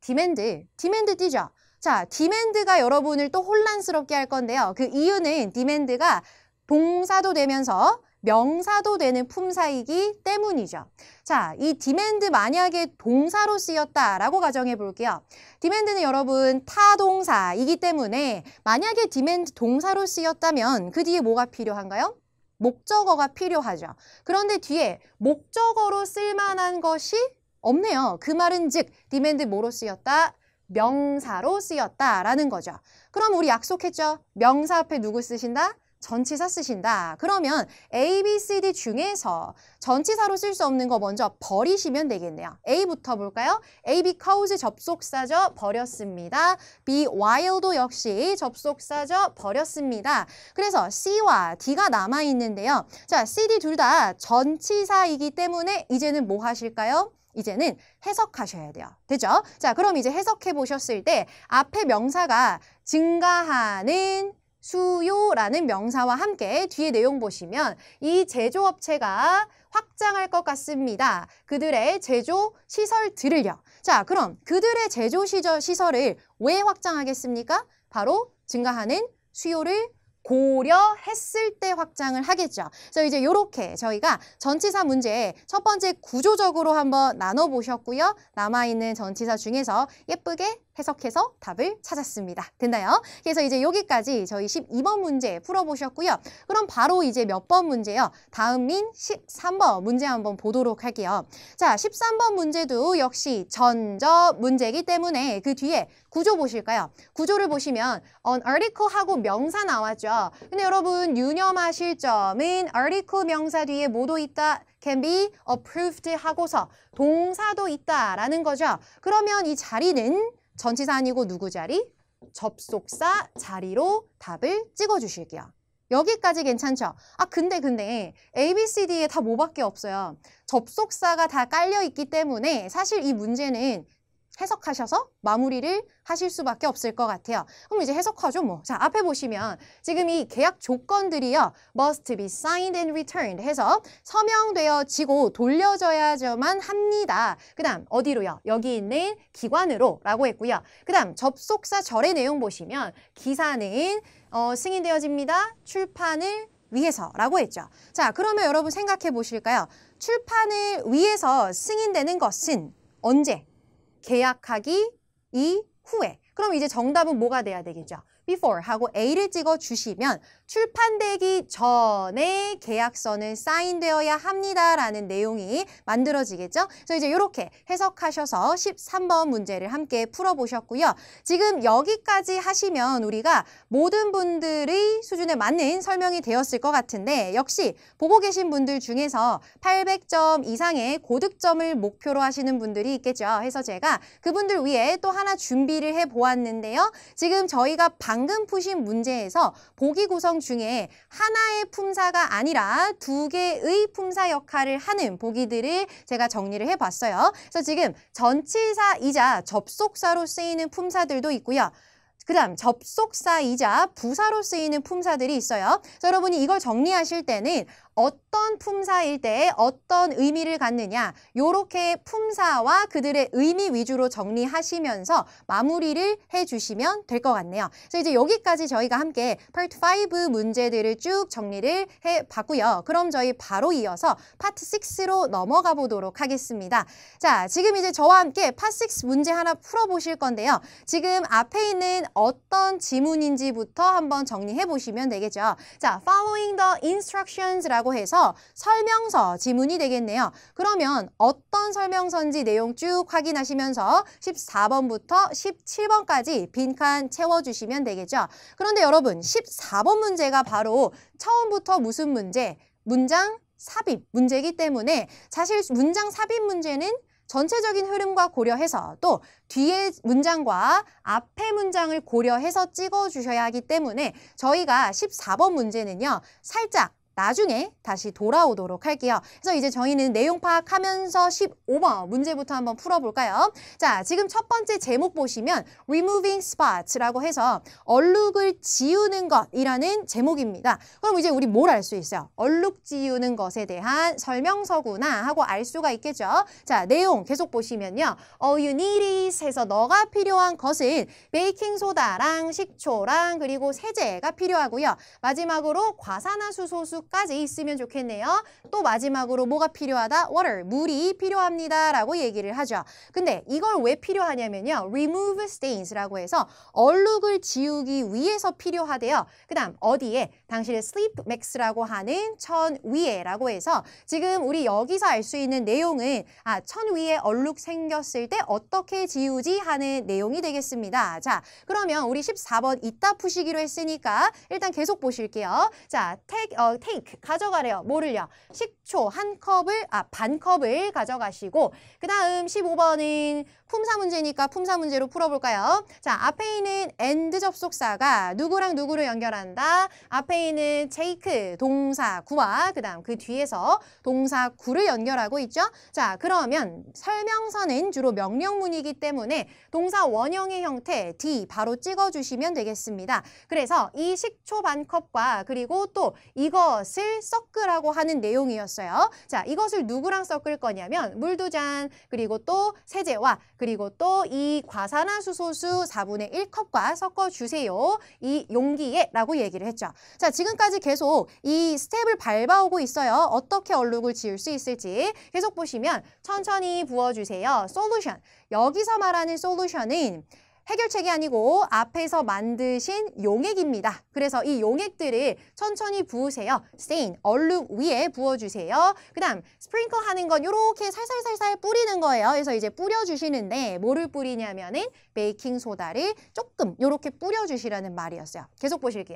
디맨드, 디맨드 띄죠? 자, 디맨드가 여러분을 또 혼란스럽게 할 건데요. 그 이유는 디맨드가 동사도 되면서 명사도 되는 품사이기 때문이죠. 자, 이 디맨드 만약에 동사로 쓰였다라고 가정해 볼게요. 디맨드는 여러분 타동사이기 때문에 만약에 디맨드 동사로 쓰였다면 그 뒤에 뭐가 필요한가요? 목적어가 필요하죠. 그런데 뒤에 목적어로 쓸만한 것이 없네요. 그 말은 즉 디맨드 뭐로 쓰였다? 명사로 쓰였다라는 거죠. 그럼 우리 약속했죠. 명사 앞에 누구 쓰신다? 전치사 쓰신다. 그러면 A, B, C, D 중에서 전치사로 쓸 수 없는 거 먼저 버리시면 되겠네요. A부터 볼까요? A, B, cause 접속사죠. 버렸습니다. B, while도 역시 접속사죠. 버렸습니다. 그래서 C와 D가 남아있는데요. 자, C, D 둘 다 전치사이기 때문에 이제는 뭐 하실까요? 이제는 해석하셔야 돼요. 되죠? 자, 그럼 이제 해석해 보셨을 때 앞에 명사가 증가하는 수요라는 명사와 함께 뒤에 내용 보시면 이 제조업체가 확장할 것 같습니다. 그들의 제조 시설들을요. 자, 그럼 그들의 제조 시설을 왜 확장하겠습니까? 바로 증가하는 수요를 고려했을 때 확장을 하겠죠. 그래서 이제 이렇게 저희가 전치사 문제 첫 번째 구조적으로 한번 나눠보셨고요. 남아있는 전치사 중에서 예쁘게 해석해서 답을 찾았습니다. 됐나요? 그래서 이제 여기까지 저희 12번 문제 풀어보셨고요. 그럼 바로 이제 몇 번 문제요? 다음인 13번 문제 한번 보도록 할게요. 자, 13번 문제도 역시 전저 문제이기 때문에 그 뒤에 구조 보실까요? 구조를 보시면 an article 하고 명사 나왔죠. 근데 여러분 유념하실 점은 article 명사 뒤에 뭐도 있다? can be approved 하고서 동사도 있다라는 거죠. 그러면 이 자리는 전치사 아니고 누구 자리? 접속사 자리로 답을 찍어주실게요. 여기까지 괜찮죠? 아 근데 근데 A, B, C, D에 다 뭐밖에 없어요. 접속사가 다 깔려있기 때문에 사실 이 문제는 해석하셔서 마무리를 하실 수밖에 없을 것 같아요. 그럼 이제 해석하죠 뭐. 자 앞에 보시면 지금 이 계약 조건들이요. must be signed and returned 해서 서명되어지고 돌려져야지만 합니다. 그 다음 어디로요? 여기 있는 기관으로 라고 했고요. 그 다음 접속사 절의 내용 보시면 기사는 어, 승인되어집니다. 출판을 위해서 라고 했죠. 자 그러면 여러분 생각해 보실까요? 출판을 위해서 승인되는 것은 언제? 계약하기 이후에 그럼 이제 정답은 뭐가 돼야 되겠죠? before 하고 A를 찍어 주시면 출판되기 전에 계약서는 사인되어야 합니다라는 내용이 만들어지겠죠. 그래서 이제 이렇게 해석하셔서 13번 문제를 함께 풀어보셨고요. 지금 여기까지 하시면 우리가 모든 분들의 수준에 맞는 설명이 되었을 것 같은데 역시 보고 계신 분들 중에서 800점 이상의 고득점을 목표로 하시는 분들이 있겠죠. 해서 제가 그분들 위해 또 하나 준비를 해보았는데요. 지금 저희가 방금 푸신 문제에서 보기 구성 성경 중에 하나의 품사가 아니라 두 개의 품사 역할을 하는 보기들을 제가 정리를 해봤어요. 그래서 지금 전치사이자 접속사로 쓰이는 품사들도 있고요. 그 다음 접속사이자 부사로 쓰이는 품사들이 있어요. 여러분이 이걸 정리하실 때는 어떤 어떤 품사일 때에 어떤 의미를 갖느냐 요렇게 품사와 그들의 의미 위주로 정리하시면서 마무리를 해주시면 될 것 같네요. 그래서 이제 여기까지 저희가 함께 파트 5 문제들을 쭉 정리를 해봤고요. 그럼 저희 바로 이어서 파트 6로 넘어가 보도록 하겠습니다. 자, 지금 이제 저와 함께 파트 6 문제 하나 풀어보실 건데요. 지금 앞에 있는 어떤 지문인지부터 한번 정리해 보시면 되겠죠. 자, following the instructions라고 해서 설명서 지문이 되겠네요. 그러면 어떤 설명서인지 내용 쭉 확인하시면서 14번부터 17번까지 빈칸 채워주시면 되겠죠. 그런데 여러분 14번 문제가 바로 처음부터 무슨 문제? 문장 삽입 문제이기 때문에 사실 문장 삽입 문제는 전체적인 흐름과 고려해서 또 뒤에 문장과 앞에 문장을 고려해서 찍어주셔야 하기 때문에 저희가 14번 문제는요. 살짝 나중에 다시 돌아오도록 할게요. 그래서 이제 저희는 내용 파악하면서 15번 문제부터 한번 풀어볼까요? 자, 지금 첫 번째 제목 보시면 Removing Spots라고 해서 얼룩을 지우는 것이라는 제목입니다. 그럼 이제 우리 뭘 알 수 있어요? 얼룩 지우는 것에 대한 설명서구나 하고 알 수가 있겠죠. 자, 내용 계속 보시면요. All you need is 해서 너가 필요한 것은 베이킹소다랑 식초랑 그리고 세제가 필요하고요. 마지막으로 과산화수소수 장까지 있으면 좋겠네요. 또 마지막으로 뭐가 필요하다? water, 물이 필요합니다. 라고 얘기를 하죠. 근데 이걸 왜 필요하냐면요. remove stains라고 해서 얼룩을 지우기 위해서 필요하대요. 그 다음 어디에? 당신의 sleep max라고 하는 천 위에라고 해서 지금 우리 여기서 알 수 있는 내용은 아, 천 위에 얼룩 생겼을 때 어떻게 지우지 하는 내용이 되겠습니다. 자, 그러면 우리 14번 이따 푸시기로 했으니까 일단 계속 보실게요. 자, take, 어, take 가져가래요. 뭐를요? 식초 한 컵을, 아, 반 컵을 가져가시고 그 다음 15번은 품사 문제니까 품사 문제로 풀어볼까요? 자, 앞에 있는 and 접속사가 누구랑 누구를 연결한다? 앞에 있는 take 동사 구와 그 다음 그 뒤에서 동사 구를 연결하고 있죠? 자, 그러면 설명서는 주로 명령문이기 때문에 동사 원형의 형태 D 바로 찍어주시면 되겠습니다. 그래서 이 식초 반컵과 그리고 또 이것을 섞으라고 하는 내용이었어요. 자, 이것을 누구랑 섞을 거냐면 물두 잔 그리고 또 세제와 그 그리고 또 이 과산화수소수 4분의 1컵과 섞어주세요. 이 용기에 라고 얘기를 했죠. 자, 지금까지 계속 이 스텝을 밟아오고 있어요. 어떻게 얼룩을 지을수 있을지 계속 보시면 천천히 부어주세요. 솔루션, 여기서 말하는 솔루션은 해결책이 아니고 앞에서 만드신 용액입니다. 그래서 이 용액들을 천천히 부으세요. 스테인, 얼룩 위에 부어주세요. 그 다음 스프링클 하는 건 이렇게 살살살살 뿌리는 거예요. 그래서 이제 뿌려주시는데 뭐를 뿌리냐면 은 베이킹소다를 조금 이렇게 뿌려주시라는 말이었어요. 계속 보실게요.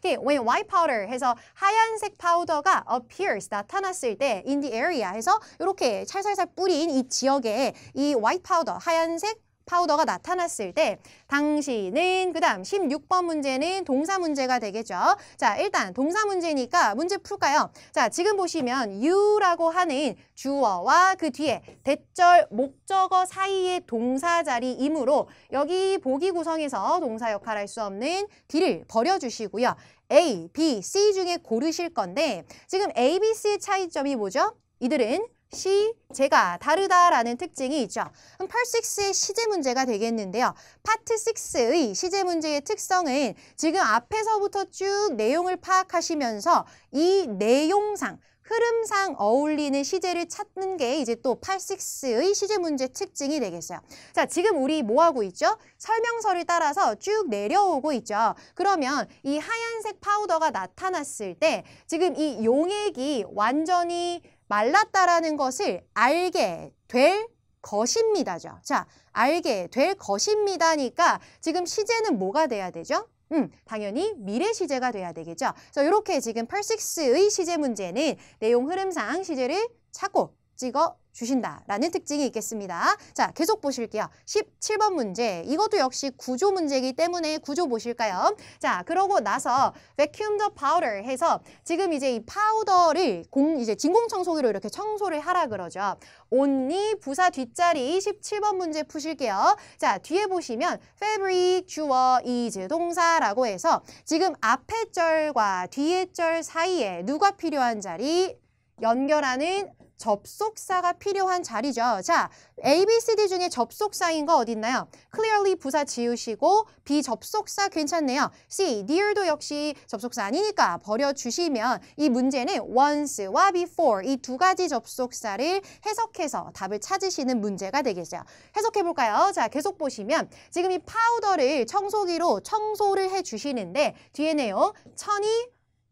Okay, when white powder 해서 하얀색 파우더가 appears 나타났을 때 in the area 해서 이렇게 살살살 뿌린 이 지역에 이 white powder 하얀색 파우더가 나타났을 때 당신은 그 다음 16번 문제는 동사 문제가 되겠죠. 자 일단 동사 문제니까 문제 풀까요? 자 지금 보시면 you라고 하는 주어와 그 뒤에 대절 목적어 사이의 동사 자리이므로 여기 보기 구성에서 동사 역할할 수 없는 D를 버려주시고요. A, B, C 중에 고르실 건데 지금 A, B, C의 차이점이 뭐죠? 이들은 시, 제가 다르다라는 특징이 있죠. 그럼 펄6의 시제 문제가 되겠는데요. 파트 6의 시제 문제의 특성은 지금 앞에서부터 쭉 내용을 파악하시면서 이 내용상, 흐름상 어울리는 시제를 찾는 게 이제 또 86의 시제 문제 특징이 되겠어요. 자, 지금 우리 뭐 하고 있죠? 설명서를 따라서 쭉 내려오고 있죠. 그러면 이 하얀색 파우더가 나타났을 때 지금 이 용액이 완전히 말랐다라는 것을 알게 될 것입니다죠. 자, 알게 될 것입니다니까 지금 시제는 뭐가 돼야 되죠? 음, 당연히 미래 시제가 돼야 되겠죠. 자, 이렇게 지금 86의 시제 문제는 내용 흐름상 시제를 찾고 찍어 주신다라는 특징이 있겠습니다. 자, 계속 보실게요. 17번 문제. 이것도 역시 구조 문제이기 때문에 구조 보실까요? 자, 그러고 나서 vacuum the powder 해서 지금 이제 이 파우더를 공 이제 진공 청소기로 이렇게 청소를 하라 그러죠. only 부사 뒷자리 17번 문제 푸실게요. 자, 뒤에 보시면 fabric 주어 is 동사라고 해서 지금 앞에 절과 뒤에 절 사이에 누가 필요한 자리 연결하는 접속사가 필요한 자리죠. 자, A, B, C, D 중에 접속사인 거 어딨나요? clearly 부사 지우시고 B 접속사 괜찮네요. C, near도 역시 접속사 아니니까 버려주시면 이 문제는 once와 before 이 두 가지 접속사를 해석해서 답을 찾으시는 문제가 되겠죠. 해석해볼까요? 자, 계속 보시면 지금 이 파우더를 청소기로 청소를 해주시는데 뒤에 내용 천이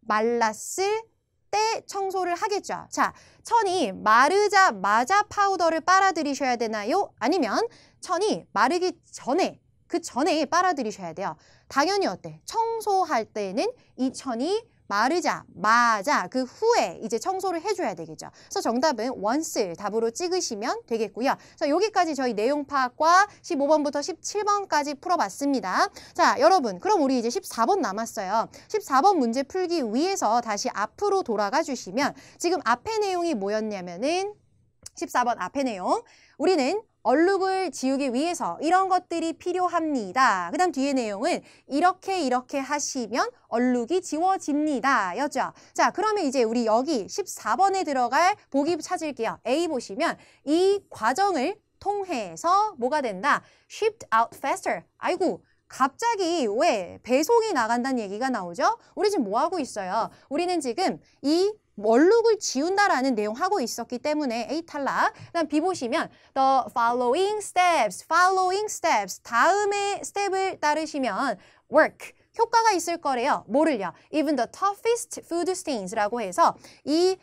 말랐을 때 청소를 하겠죠. 자, 천이 마르자마자 파우더를 빨아들이셔야 되나요? 아니면 천이 마르기 전에 그 전에 빨아들이셔야 돼요. 당연히 어때? 청소할 때는 이 천이 마르자, 마자 그 후에 이제 청소를 해줘야 되겠죠. 그래서 정답은 once 답으로 찍으시면 되겠고요. 자 여기까지 저희 내용 파악과 15번부터 17번까지 풀어봤습니다. 자 여러분 그럼 우리 이제 14번 남았어요. 14번 문제 풀기 위해서 다시 앞으로 돌아가 주시면 지금 앞에 내용이 뭐였냐면은 14번 앞에 내용 우리는 얼룩을 지우기 위해서 이런 것들이 필요합니다. 그 다음 뒤에 내용은 이렇게 이렇게 하시면 얼룩이 지워집니다. 였죠. 자, 그러면 이제 우리 여기 14번에 들어갈 보기 찾을게요. A 보시면 이 과정을 통해서 뭐가 된다? shipped out faster. 아이고, 갑자기 왜 배송이 나간다는 얘기가 나오죠? 우리 지금 뭐하고 있어요? 우리는 지금 이 얼룩을 지운다라는 내용 하고 있었기 때문에 A 탈락. 그다음 B 보시면 the following steps, following steps 다음의 스텝을 따르시면 work 효과가 있을 거래요. 뭐를요? Even the toughest food stains라고 해서 이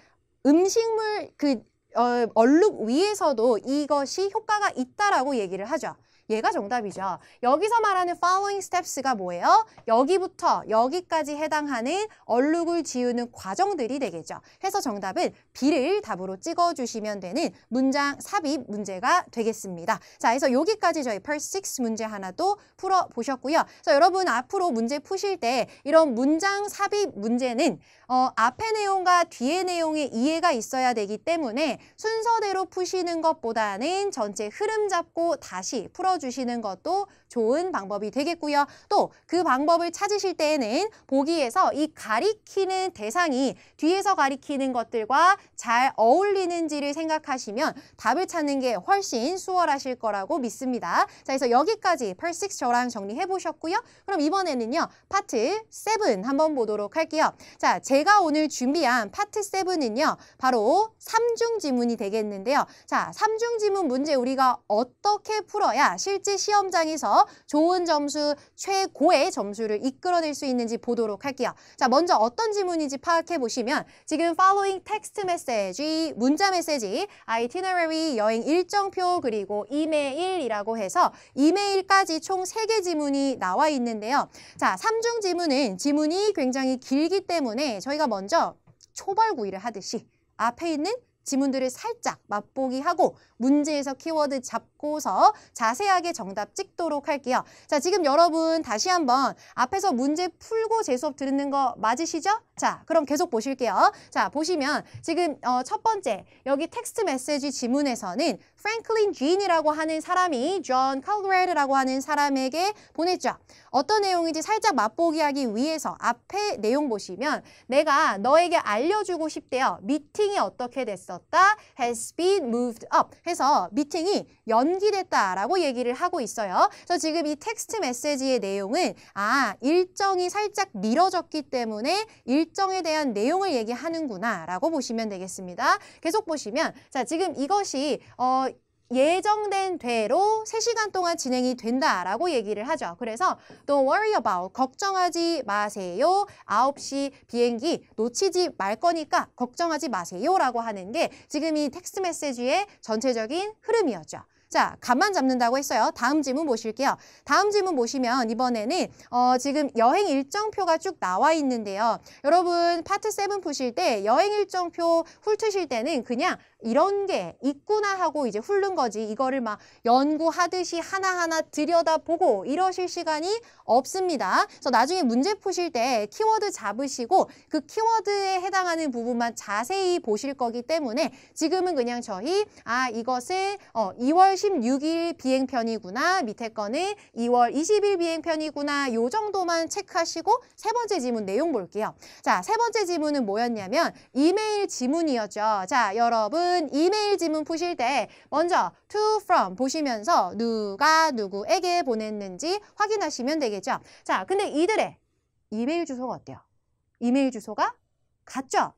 음식물 그 어, 얼룩 위에서도 이것이 효과가 있다라고 얘기를 하죠. 얘가 정답이죠. 여기서 말하는 following steps가 뭐예요? 여기부터 여기까지 해당하는 얼룩을 지우는 과정들이 되겠죠. 해서 정답은 B를 답으로 찍어주시면 되는 문장 삽입 문제가 되겠습니다. 자, 해서 여기까지 저희 p a r 6 문제 하나 도 풀어보셨고요. 그래서 여러분 앞으로 문제 푸실 때 이런 문장 삽입 문제는 어, 앞에 내용과 뒤에 내용의 이해가 있어야 되기 때문에 순서대로 푸시는 것보다는 전체 흐름 잡고 다시 풀어 주시는 것도 좋은 방법이 되겠고요. 또 그 방법을 찾으실 때에는 보기에서 이 가리키는 대상이 뒤에서 가리키는 것들과 잘 어울리는지를 생각하시면 답을 찾는 게 훨씬 수월하실 거라고 믿습니다. 자, 그래서 여기까지 p a 6 저랑 정리해 보셨고요. 그럼 이번에는요. 파트 7 한번 보도록 할게요. 자, 제가 오늘 준비한 파트 7은요. 바로 삼중 지문이 되겠는데요. 자, 삼중 지문 문제 우리가 어떻게 풀어야 실제 시험장에서 좋은 점수, 최고의 점수를 이끌어낼 수 있는지 보도록 할게요. 자, 먼저 어떤 지문인지 파악해 보시면 지금 following text message, 문자 메시지, itinerary, 여행 일정표, 그리고 이메일이라고 해서 이메일까지 총 세 개 지문이 나와 있는데요. 자, 삼중 지문은 지문이 굉장히 길기 때문에 저희가 먼저 초벌구이를 하듯이 앞에 있는 지문들을 살짝 맛보기 하고 문제에서 키워드 잡고서 자세하게 정답 찍도록 할게요. 자, 지금 여러분 다시 한번 앞에서 문제 풀고 재 수업 들은 거 맞으시죠? 자, 그럼 계속 보실게요. 자, 보시면 지금 어, 첫 번째 여기 텍스트 메시지 지문에서는 프랭클린 진이라고 하는 사람이 존 칼레드라고 하는 사람에게 보냈죠. 어떤 내용인지 살짝 맛보기 하기 위해서 앞에 내용 보시면 내가 너에게 알려주고 싶대요. 미팅이 어떻게 됐었다? has been moved up 해서 미팅이 연기됐다라고 얘기를 하고 있어요. 그래서 지금 이 텍스트 메시지의 내용은 아 일정이 살짝 미뤄졌기 때문에 일정에 대한 내용을 얘기하는구나 라고 보시면 되겠습니다. 계속 보시면 자 지금 이것이 어, 예정된 대로 3시간 동안 진행이 된다라고 얘기를 하죠. 그래서 don't worry about, 걱정하지 마세요. 9시 비행기 놓치지 말 거니까 걱정하지 마세요라고 하는 게 지금 이 텍스트 메시지의 전체적인 흐름이었죠. 자, 간만 잡는다고 했어요. 다음 질문 보실게요. 다음 질문 보시면 이번에는 어, 지금 여행 일정표가 쭉 나와 있는데요. 여러분 파트 세븐 푸실 때 여행 일정표 훑으실 때는 그냥 이런 게 있구나 하고 이제 훑는 거지 이거를 막 연구하듯이 하나하나 들여다보고 이러실 시간이 없습니다. 그래서 나중에 문제 푸실 때 키워드 잡으시고 그 키워드에 해당하는 부분만 자세히 보실 거기 때문에 지금은 그냥 저희 아 이것은 어 2월 16일 비행편이구나 밑에 거는 2월 20일 비행편이구나 요 정도만 체크하시고 세 번째 지문 내용 볼게요. 자 세 번째 지문은 뭐였냐면 이메일 지문이었죠. 자 여러분 여러 이메일 지문 푸실 때 먼저 to from 보시면서 누가 누구에게 보냈는지 확인하시면 되겠죠. 자, 근데 이들의 이메일 주소가 어때요? 이메일 주소가 같죠?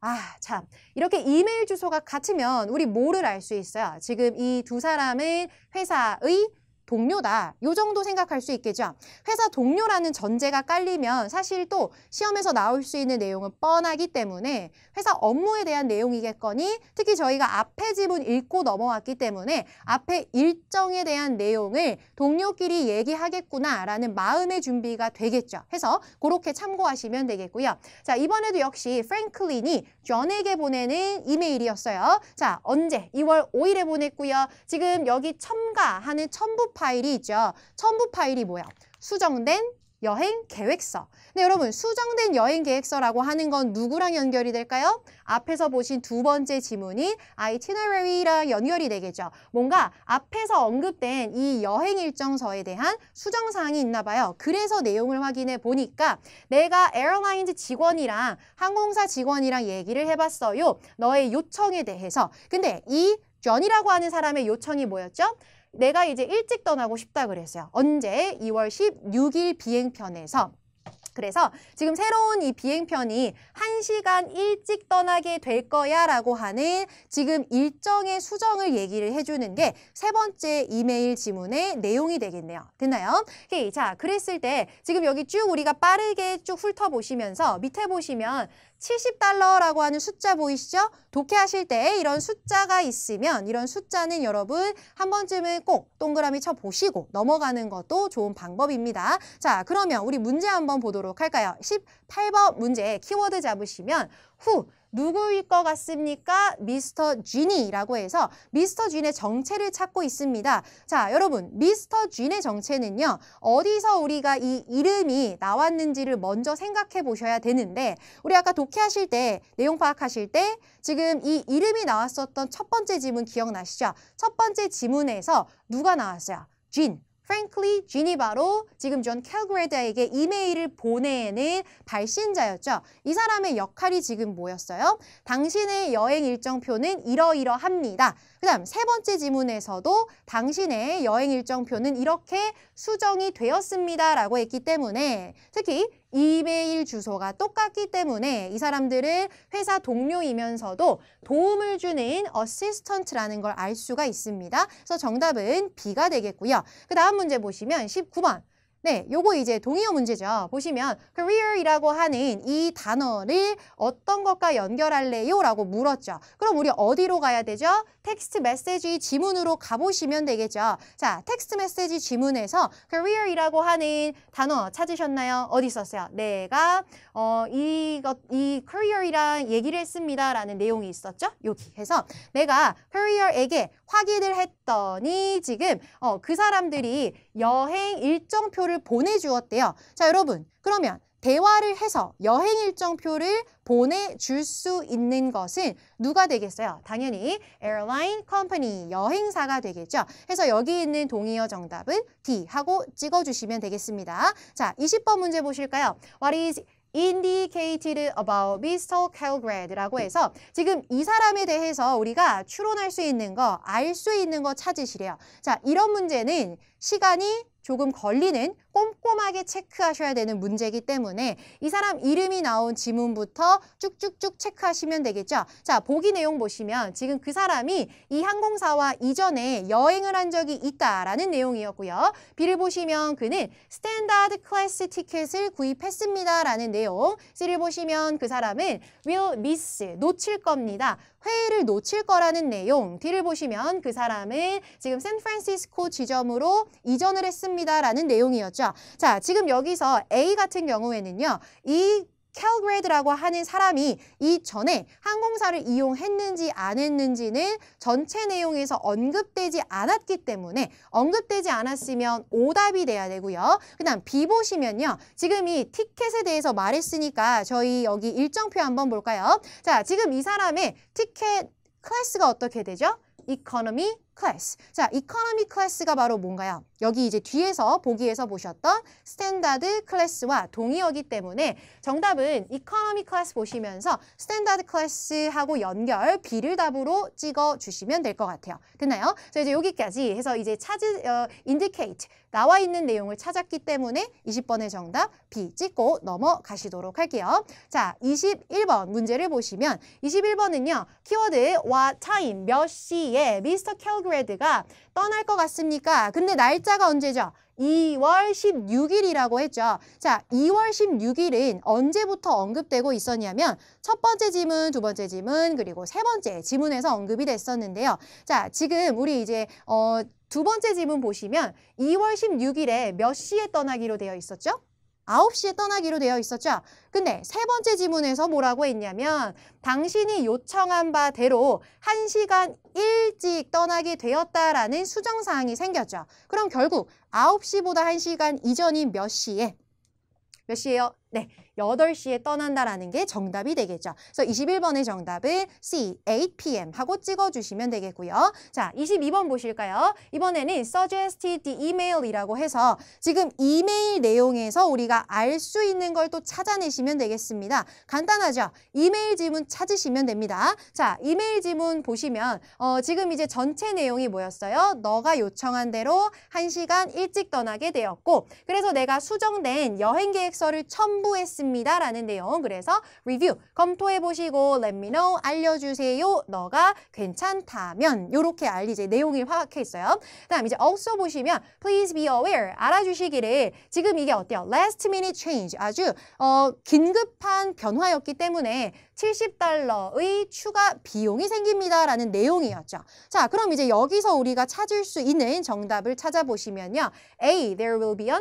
아, 참. 이렇게 이메일 주소가 같으면 우리 뭐를 알 수 있어요? 지금 이 두 사람은 회사의 동료다. 요 정도 생각할 수 있겠죠. 회사 동료라는 전제가 깔리면 사실 또 시험에서 나올 수 있는 내용은 뻔하기 때문에 회사 업무에 대한 내용이겠거니 특히 저희가 앞에 지문 읽고 넘어왔기 때문에 앞에 일정에 대한 내용을 동료끼리 얘기하겠구나라는 마음의 준비가 되겠죠. 해서 그렇게 참고하시면 되겠고요. 자, 이번에도 역시 프랭클린이 존에게 보내는 이메일이었어요. 자, 언제? 2월 5일에 보냈고요. 지금 여기 첨가하는 첨부 파일이 있죠. 첨부 파일이 뭐야? 수정된 여행 계획서. 네, 여러분 수정된 여행 계획서라고 하는 건 누구랑 연결이 될까요? 앞에서 보신 두 번째 지문인 itinerary랑 연결이 되겠죠. 뭔가 앞에서 언급된 이 여행 일정서에 대한 수정 사항이 있나 봐요. 그래서 내용을 확인해 보니까 내가 에어라인즈 직원이랑 항공사 직원이랑 얘기를 해봤어요. 너의 요청에 대해서. 근데 이 전이라고 하는 사람의 요청이 뭐였죠? 내가 이제 일찍 떠나고 싶다 그랬어요. 언제? 2월 16일 비행편에서 그래서 지금 새로운 이 비행편이 한시간 일찍 떠나게 될 거야 라고 하는 지금 일정의 수정을 얘기를 해주는 게 세 번째 이메일 지문의 내용이 되겠네요. 됐나요? 오케이, 자 그랬을 때 지금 여기 쭉 우리가 빠르게 쭉 훑어보시면서 밑에 보시면 70달러라고 하는 숫자 보이시죠? 독해하실 때 이런 숫자가 있으면 이런 숫자는 여러분 한 번쯤은 꼭 동그라미 쳐보시고 넘어가는 것도 좋은 방법입니다. 자, 그러면 우리 문제 한번 보도록 할까요? 18번 문제 키워드 잡으시면 후 누구일 것 같습니까? 미스터 쥐니라고 해서 미스터 쥔의 정체를 찾고 있습니다. 자, 여러분 미스터 쥔의 정체는요. 어디서 우리가 이 이름이 나왔는지를 먼저 생각해 보셔야 되는데 우리 아까 독해하실 때 내용 파악하실 때 지금 이 이름이 나왔었던 첫 번째 지문 기억나시죠? 첫 번째 지문에서 누가 나왔어요? 쥔. 프랭클리 지니바로 지금 존 캘그레드에게 이메일을 보내는 발신자였죠. 이 사람의 역할이 지금 뭐였어요? 당신의 여행 일정표는 이러이러합니다. 그 다음 세 번째 지문에서도 당신의 여행 일정표는 이렇게 수정이 되었습니다 라고 했기 때문에 특히 이메일 주소가 똑같기 때문에 이 사람들을 회사 동료이면서도 도움을 주는 어시스턴트라는 걸 알 수가 있습니다. 그래서 정답은 B가 되겠고요. 그 다음 문제 보시면 19번 네, 요거 이제 동의어 문제죠. 보시면 career이라고 하는 이 단어를 어떤 것과 연결할래요? 라고 물었죠. 그럼 우리 어디로 가야 되죠? 텍스트 메시지 지문으로 가보시면 되겠죠. 자, 텍스트 메시지 지문에서 career이라고 하는 단어 찾으셨나요? 어디 있었어요? 내가 어, 이것, 이 career이랑 얘기를 했습니다. 라는 내용이 있었죠. 여기 해서 내가 career에게 확인을 했더니 지금 어, 그 사람들이 여행 일정표를 보내주었대요. 자, 여러분 그러면 대화를 해서 여행 일정표를 보내줄 수 있는 것은 누가 되겠어요? 당연히 airline company, 여행사가 되겠죠. 해서 여기 있는 동의어 정답은 D 하고 찍어주시면 되겠습니다. 자, 20번 문제 보실까요? What is indicated about Mr. Calgrad라고 해서 지금 이 사람에 대해서 우리가 추론할 수 있는 거, 알 수 있는 거 찾으시래요. 자, 이런 문제는 시간이 조금 걸리는 꼼꼼하게 체크하셔야 되는 문제이기 때문에 이 사람 이름이 나온 지문부터 쭉쭉쭉 체크하시면 되겠죠. 자, 보기 내용 보시면 지금 그 사람이 이 항공사와 이전에 여행을 한 적이 있다라는 내용이었고요. 비를 보시면 그는 스탠다드 클래스 티켓을 구입했습니다라는 내용. C를 보시면 그 사람은 will miss, 놓칠 겁니다. 회의를 놓칠 거라는 내용. D를 보시면 그 사람은 지금 샌프란시스코 지점으로 이전을 했습니다. 있습니다라는 내용이었죠. 자, 지금 여기서 A 같은 경우에는요. 이켈그레드라고 하는 사람이 이전에 항공사를 이용했는지 안 했는지는 전체 내용에서 언급되지 않았기 때문에 언급되지 않았으면 오답이 돼야 되고요. 그 다음 B 보시면요. 지금 이 티켓에 대해서 말했으니까 저희 여기 일정표 한번 볼까요? 자, 지금 이 사람의 티켓 클래스가 어떻게 되죠? 이코노미 클래스. 자, 이코노미 클래스가 바로 뭔가요? 여기 이제 뒤에서 보기에서 보셨던 스탠다드 클래스와 동의어기 때문에 정답은 이코노미 클래스 보시면서 스탠다드 클래스하고 연결 B를 답으로 찍어주시면 될 것 같아요. 됐나요? 그래서 이제 여기까지 해서 이제 찾으, 어, indicate 나와 있는 내용을 찾았기 때문에 20번의 정답 B 찍고 넘어가시도록 할게요. 자, 21번 문제를 보시면 21번은요. 키워드 what time 몇 시에 미스터 캘그레드가 떠날 것 같습니까? 근데 날짜 날짜가 언제죠? 2월 16일이라고 했죠. 자, 2월 16일은 언제부터 언급되고 있었냐면 첫 번째 지문, 두 번째 지문, 그리고 세 번째 지문에서 언급이 됐었는데요. 자, 지금 우리 이제 어, 두 번째 지문 보시면 2월 16일에 몇 시에 떠나기로 되어 있었죠? 9 시에 떠나기로 되어 있었죠. 근데 세 번째 지문에서 뭐라고 했냐면 당신이 요청한 바대로 1시간 일찍 떠나게 되었다라는 수정사항이 생겼죠. 그럼 결국 9시보다1시간 이전인 몇 시에? 몇시에요 네, 여덟 시에 떠난다라는 게 정답이 되겠죠. 그래서 이십일 번의 정답은 C, 8pm 하고 찍어주시면 되겠고요. 자, 이십이 번 보실까요? 이번에는 suggested email이라고 해서 지금 이메일 내용에서 우리가 알 수 있는 걸 또 찾아내시면 되겠습니다. 간단하죠? 이메일 지문 찾으시면 됩니다. 자, 이메일 지문 보시면 어, 지금 이제 전체 내용이 뭐였어요? 너가 요청한 대로 한시간 일찍 떠나게 되었고 그래서 내가 수정된 여행 계획서를 첨부 첨부했습니다. 라는 내용. 그래서 review 검토해보시고 let me know 알려주세요. 너가 괜찮다면 요렇게 알리제 내용이 파악해 있어요. 다음 이제 also 보시면 please be aware 알아주시기를 지금 이게 어때요? last minute change 아주 어, 긴급한 변화였기 때문에 70달러의 추가 비용이 생깁니다. 라는 내용이었죠. 자, 그럼 이제 여기서 우리가 찾을 수 있는 정답을 찾아보시면요. A. There will be an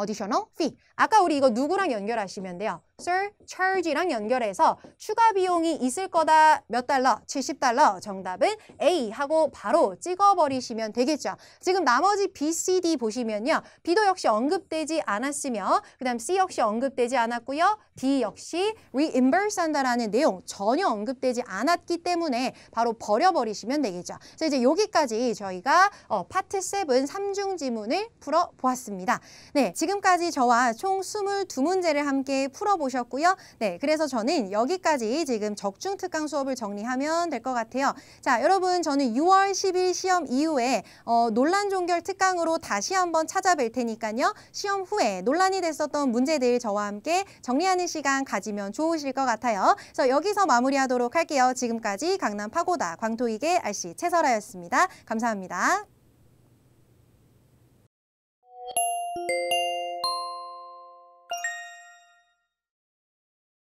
additional fee. 아까 우리 이거 누구랑 연결하시면 돼요? Sir Charge랑 연결해서 추가 비용이 있을 거다 몇 달러? 70달러 정답은 A 하고 바로 찍어버리시면 되겠죠. 지금 나머지 B, C, D 보시면요. B도 역시 언급되지 않았으며 그 다음 C 역시 언급되지 않았고요. D 역시 reimburse 한다라는 내용 전혀 언급되지 않았기 때문에 바로 버려버리시면 되겠죠. 그래서 이제 여기까지 저희가 어, 파트 7 3중 지문을 풀어보았습니다. 네, 지금까지 저와 총총 22문제를 함께 풀어보셨고요. 네, 그래서 저는 여기까지 지금 적중특강 수업을 정리하면 될 것 같아요. 자, 여러분 저는 6월 10일 시험 이후에 어, 논란 종결 특강으로 다시 한번 찾아뵐 테니까요. 시험 후에 논란이 됐었던 문제들 저와 함께 정리하는 시간 가지면 좋으실 것 같아요. 그래서 여기서 마무리하도록 할게요. 지금까지 강남 파고다 광토익의 RC 채설아였습니다. 감사합니다.